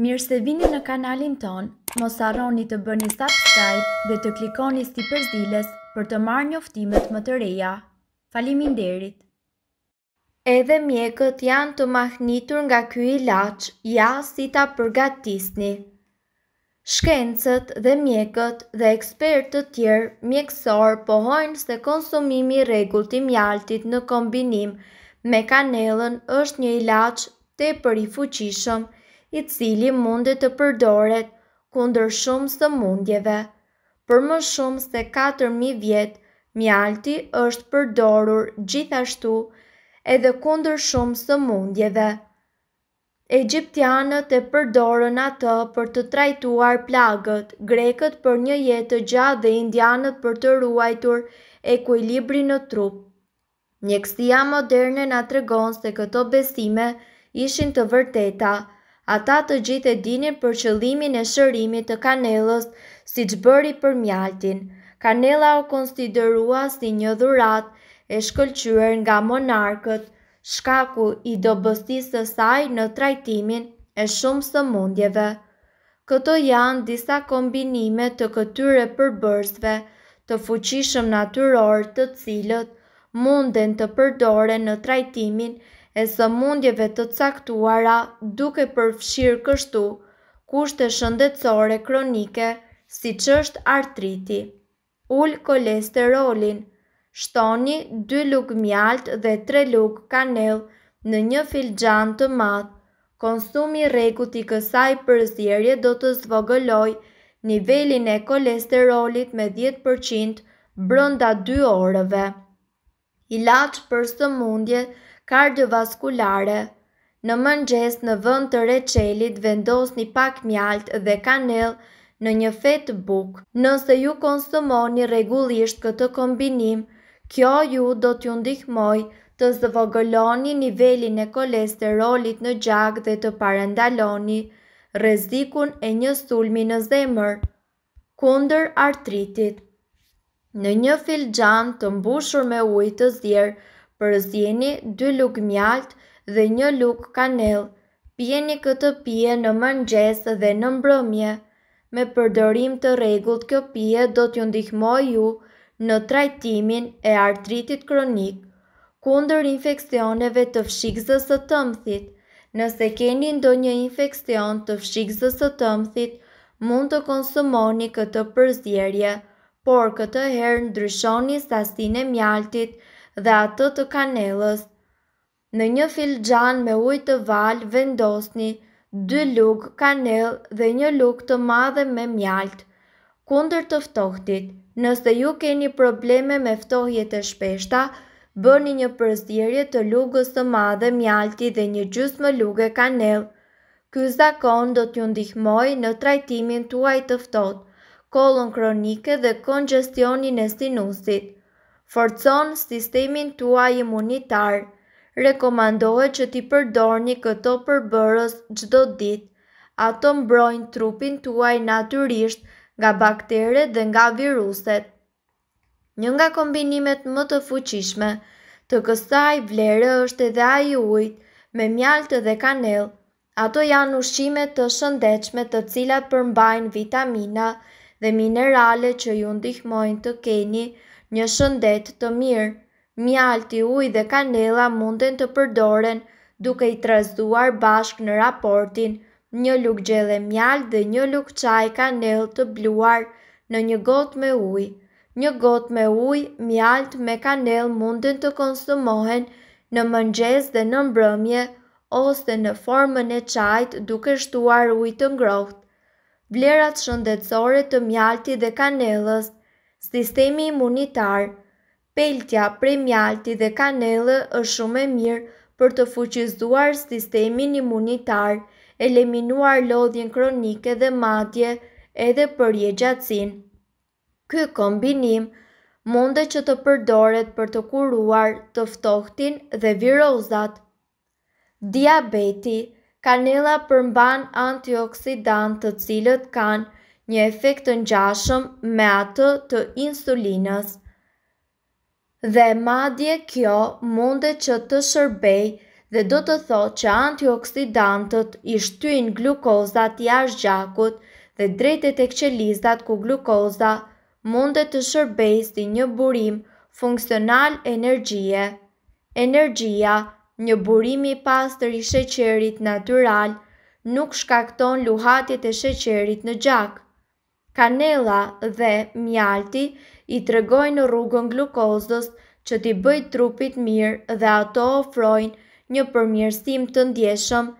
Mirë se vini në kanalin ton, mos arroni të bëni subscribe dhe të klikoni sti përzilës për të marrë një më të reja. Falimin derit! Edhe mjekët janë të mahnitur nga kjo i ja si ta përgatisni. Shkencët dhe mjekët dhe ekspertë të tjerë mjekësor pohojnë se konsumimi regullti mjaltit në kombinim me kanelën është një i laqë të për i fuqishëm, i cili mundet të përdoret kundër shumë së mundjeve. Për më shumë se 4.000 vjetë, mjalti është përdorur gjithashtu edhe kundër shumë së mundjeve. Egyptianët e përdorën atë për të trajtuar plagët, grekët për një jetë të gjatë dhe indianët për të ruajtur kujlibri në trup. Mjekësia moderne nga tregon se këto besime ishin të vërteta, Ata të gjithë e dinin për qëllimin e shërimit të kanelës si që bëri për mjaltin. Kanela o konsiderua si një dhurat e shkëllqyër nga monarkët, shkaku i do bëstisë të saj në trajtimin e shumë së mundjeve. Këto janë disa kombinime të këtyre përbërsve të fuqishëm naturor të cilët munden të përdore në trajtimin e shumë e mundjeve të caktuara duke përfshirë kështu kushte shëndetësore kronike si që është artriti. Ullë kolesterolin, shtoni 2 lukë mjalt dhe 3 lukë kanelë në një filxan të madhë, konsumi rekut i kësaj përzjerje do të zvogëloj nivelin e kolesterolit me 10% brënda 2 orëve. Ilaqë për së mundje të kardiovaskulare. Në mëngjes në vënd të reqelit vendos një pak mjalt dhe kanel në një fet buk. Nëse ju konsumoni regullisht këtë kombinim, kjo ju do t'ju ndihmoj të zvogëloni nivelin e kolesterolit në gjak dhe të parendaloni rezikun e një sulmi në zemër. Kunder artritit Në një filxhan të mbushur me ujë të zjerë, përzjeni 2 lukë mjalt dhe 1 lukë kanel. Pjeni këtë pje në mëngjes dhe në mbrëmje. Me përdorim të regullt kjo pje do t'ju ndihmoj ju në trajtimin e artritit kronik, kunder infekcioneve të fshikzës të tëmthit. Nëse keni ndonjë infekcion të fshikzës të tëmthit, mund të konsumoni këtë përzjerje, por këtë herë ndryshoni sastin e mjaltit dhe atë të kanelës. Në një filxhan me ujë të val vendosni 2 lugë kanel dhe një lugë të madhe me mjalt. Kundër të ftohtit, nëse ju keni probleme me ftohje të shpeshta, bëni një përzierje të lugës të madhe mjalti dhe një gjysë luge lugë kanel. Ky zakon do t'ju ndihmoj në trajtimin tuaj të ftohtë, kolon kronike dhe kongestionin e sinusit forcon sistemin tua imunitar. Rekomandohet që ti përdorni këto përbërës gjdo dit. Ato mbrojnë trupin tua i naturisht nga bakteret dhe nga viruset. Një nga kombinimet më të fuqishme, të kësaj vlerë është edhe a ju ujtë me mjaltë dhe kanelë. Ato janë ushqime të shëndechme të cilat përmbajnë vitamina dhe minerale që ju ndihmojnë të keni Një shëndet të mirë, mjalti uj dhe kanela munden të përdoren duke i trazduar bashk në raportin një luk gjele mjal dhe një luk qaj kanel të bluar në një got me uj. Një got me uj, mjalt me kanel munden të konsumohen në mëngjes dhe në mbrëmje ose në formën e qajt duke shtuar uj të ngroht. Vlerat shëndetsore të mjalti dhe kanelës – Sistemi imunitar, peltja, premjalti dhe kanelë është shumë e mirë për të fuqizuar sistemin imunitar, eliminuar lodhjen kronike dhe madje edhe për jegjatsin. Ky kombinim mundet që të përdoret për të kuruar të ftohtin dhe virozat. Diabeti, kanela përmban antioksidant të cilët kanë një efekt të ngjashëm me atë të insulinës. Dhe madje kjo munde që të shërbej dhe do të thot që antioksidantët i shtyjnë glukozat jashtë gjakut dhe drejtet e këqelizat ku glukoza munde të shërbej si një burim funksional energjie. Energjia, një burim i pastër i sheqerit natyral, nuk shkakton luhatjet e sheqerit në gjakë. Kanela dhe mjalti i tregojnë në rrugën glukozës që t'i bëjt trupit mirë dhe ato ofrojnë një përmjërstim të ndjeshëm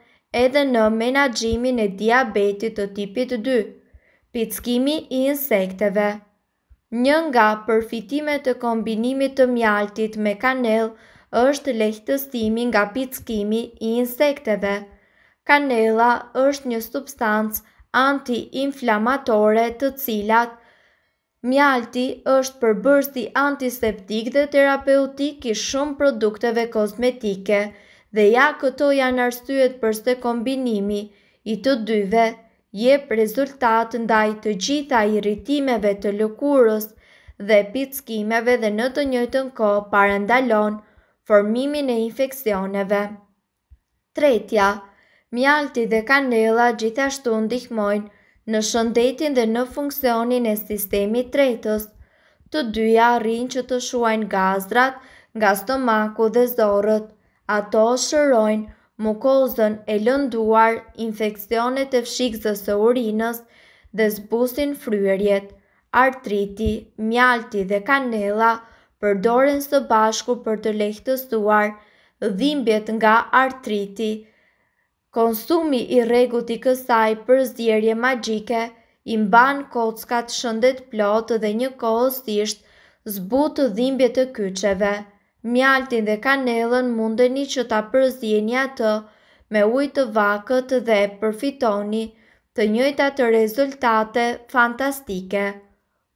edhe në menagjimin e diabetit të tipit 2. Pitskimi i insekteve Një nga përfitimet të kombinimit të mjaltit me kanel është lehtëstimi nga pitskimi i insekteve. Kanela është një substancë anti-inflamatore të cilat Mjalti është përbërsi antiseptik dhe terapeutik i shumë produkteve kosmetike dhe ja këto janë arsyet përse kombinimi i të dyve jep rezultat ndaj të gjitha irritimeve të lëkurës dhe pizkimeve dhe në të njëtën ko parandalon formimin e infekcioneve. Tretja, Mjalti dhe kanela gjithashtu ndihmojnë në shëndetin dhe në funksionin e sistemi tretës. Të dyja rinë që të shuajnë gazrat nga stomaku dhe zorët. Ato shërojnë mukozën e lënduar infekcionet e fshikzës së urinës dhe zbusin fryërjet. Artriti, mjalti dhe kanela përdoren së bashku për të lehtësuar dhimbjet nga artriti, Konsumi i regut i kësaj për magjike, i mban kockat shëndet plot dhe një kohësisht zbut të dhimbje të kyqeve. Mjaltin dhe kanelën mundeni që ta përzjeni atë me ujtë të vakët dhe përfitoni të njëjta të rezultate fantastike.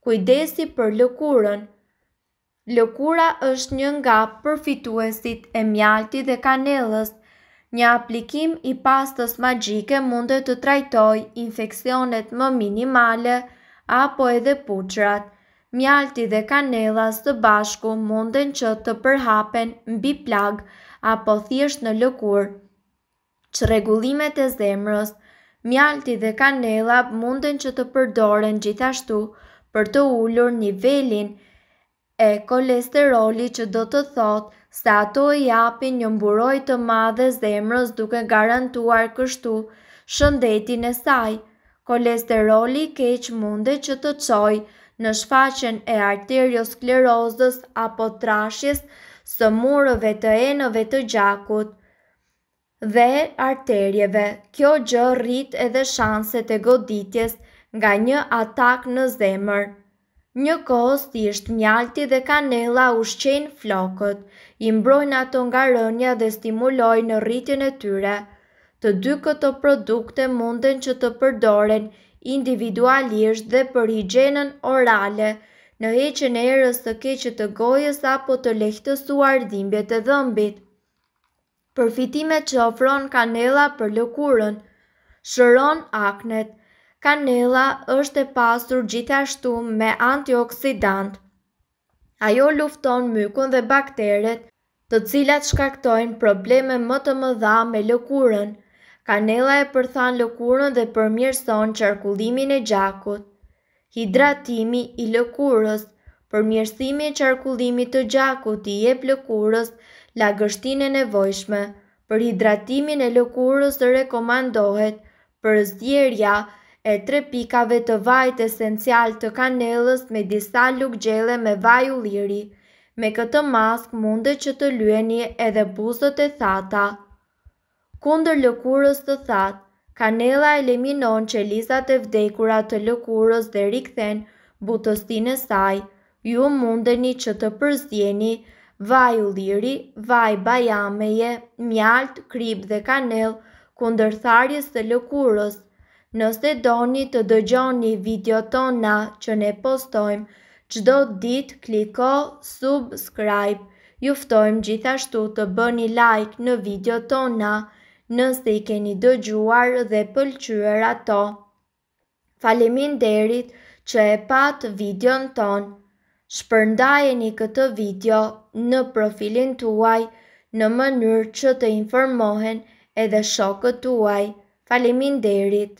Kujdesi për lëkurën Lëkura është një nga përfituesit e mjalti dhe kanelës, Një aplikim i pastës magjike mund të trajtojë infeksionet më minimale apo edhe puçrat. Mjalti dhe kanella së bashku munden që të përhapen mbi plag apo thjesht në lëkur. Çrregullimet e zemrës. Mjalti dhe kanella munden që të përdoren gjithashtu për të ulur nivelin e kolesterolit që do të thotë se ato i apin një mburoj të madhe zemrës duke garantuar kështu shëndetin e saj. Kolesteroli keq munde që të qoj në shfaqen e arteriosklerozës apo trashjes së murëve të enëve të gjakut dhe arterjeve. Kjo gjë rrit edhe shanset e goditjes nga një atak në zemër. Një kohës thisht mjalti dhe kanela ushqejnë flokët, i mbrojnë ato nga rënja dhe stimulojnë në rritjen e tyre. Të dy këto produkte munden që të përdoren individualisht dhe për higjenën orale, në heqen e erës të keqët të gojës apo të lehtësuar dhimbjet e dhëmbit. Përfitimet që ofron kanela për lëkurën, shëron aknet, Kanela është e pasur gjithashtu me antioksidant. Ajo lufton mykun dhe bakteret të cilat shkaktojnë probleme më të mëdha me lëkurën. Kanela e përthan lëkurën dhe përmjërson qarkullimin e gjakut. Hidratimi i lëkurës Përmjërsimi e qarkullimit të gjakut i jep lëkurës lagështin e nevojshme. Për hidratimin e lëkurës të rekomandohet për zdjerja e tre pikave të vajt esencial të kanelës me disa luk gjele me vaj u liri. Me këtë mask mundë që të lueni edhe buzët e thata. Kundër lëkurës të thatë, kanela eliminon që lizat e vdekurat të lëkurës dhe rikthen butostin e saj, ju mundeni që të përzdjeni vaj u liri, vaj bajameje, mjalt, krip dhe kanelë kundër tharjes të lëkurës, Nëse doni të dëgjoni video tona që ne postojmë, qdo dit kliko subscribe. Juftojmë gjithashtu të bëni like në video tona nëse i keni dëgjuar dhe pëlqyër ato. Falemin derit që e pat video në ton. Shpërndajeni këtë video në profilin tuaj në mënyrë që të informohen edhe shokët tuaj. Falemin derit.